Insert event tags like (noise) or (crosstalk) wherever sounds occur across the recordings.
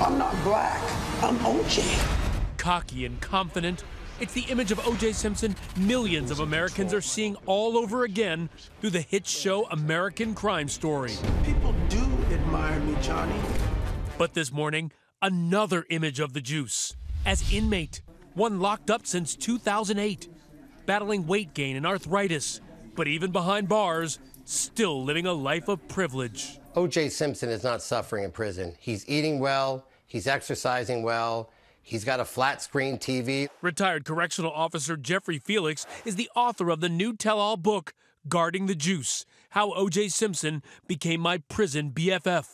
I'm not black. I'm OJ. Cocky and confident, it's the image of OJ Simpson millions of Americans are seeing all over again through the hit show American Crime Story. People do admire me, Johnny. But this morning, another image of the juice as inmate, one locked up since 2008, battling weight gain and arthritis, but even behind bars, still living a life of privilege. OJ Simpson is not suffering in prison. He's eating well, He's exercising well. He's got a flat screen TV. Retired correctional officer Jeffrey Felix is the author of the new tell all book, Guarding the Juice How O.J. Simpson Became My Prison BFF.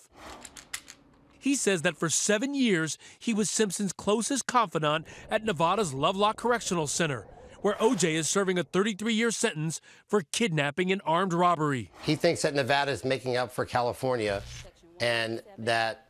He says that for seven years, he was Simpson's closest confidant at Nevada's Lovelock Correctional Center, where OJ is serving a 33 year sentence for kidnapping and armed robbery. He thinks that Nevada is making up for California and that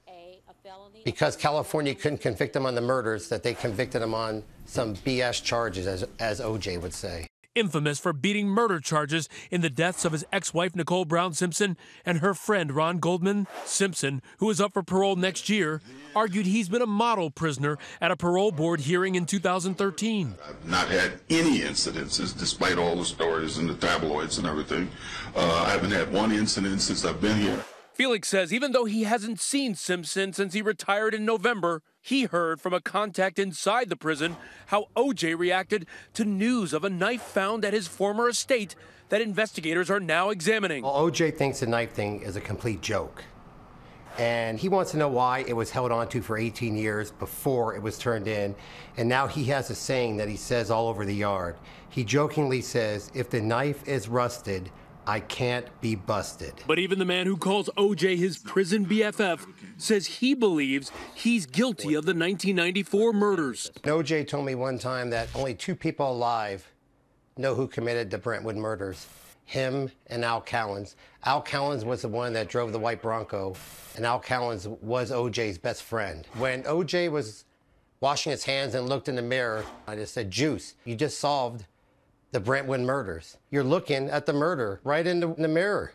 because California couldn't convict him on the murders, that they convicted him on some BS charges, as, as OJ would say. Infamous for beating murder charges in the deaths of his ex wife, Nicole Brown Simpson, and her friend, Ron Goldman. Simpson, who is up for parole next year, argued he's been a model prisoner at a parole board hearing in 2013. I've not had any incidences, despite all the stories and the tabloids and everything. Uh, I haven't had one incident since I've been here. Felix says even though he hasn't seen Simpson since he retired in November, he heard from a contact inside the prison how OJ reacted to news of a knife found at his former estate that investigators are now examining. Well, OJ thinks the knife thing is a complete joke. And he wants to know why it was held onto for 18 years before it was turned in. And now he has a saying that he says all over the yard. He jokingly says, if the knife is rusted, I can't be busted. But even the man who calls OJ his prison BFF says he believes he's guilty of the 1994 murders. OJ told me one time that only two people alive know who committed the Brentwood murders him and Al Callens. Al Callens was the one that drove the white Bronco, and Al Callens was OJ's best friend. When OJ was washing his hands and looked in the mirror, I just said, Juice, you just solved the Brentwood murders. You're looking at the murder right in the, in the mirror.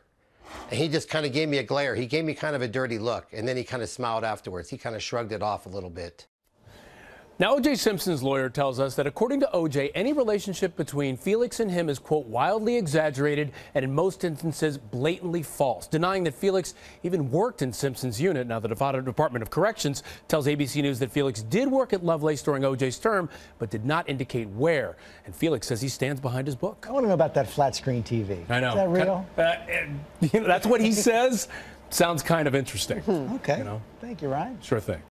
And he just kind of gave me a glare. He gave me kind of a dirty look, and then he kind of smiled afterwards. He kind of shrugged it off a little bit. Now, O.J. Simpson's lawyer tells us that according to O.J., any relationship between Felix and him is, quote, wildly exaggerated and in most instances blatantly false, denying that Felix even worked in Simpson's unit. Now, the Nevada Department of Corrections tells ABC News that Felix did work at Lovelace during O.J.'s term, but did not indicate where. And Felix says he stands behind his book. I want to know about that flat screen TV. I know. Is that real? Uh, (laughs) that's what he says. Sounds kind of interesting. Hmm. okay. You know? Thank you, Ryan. Sure thing.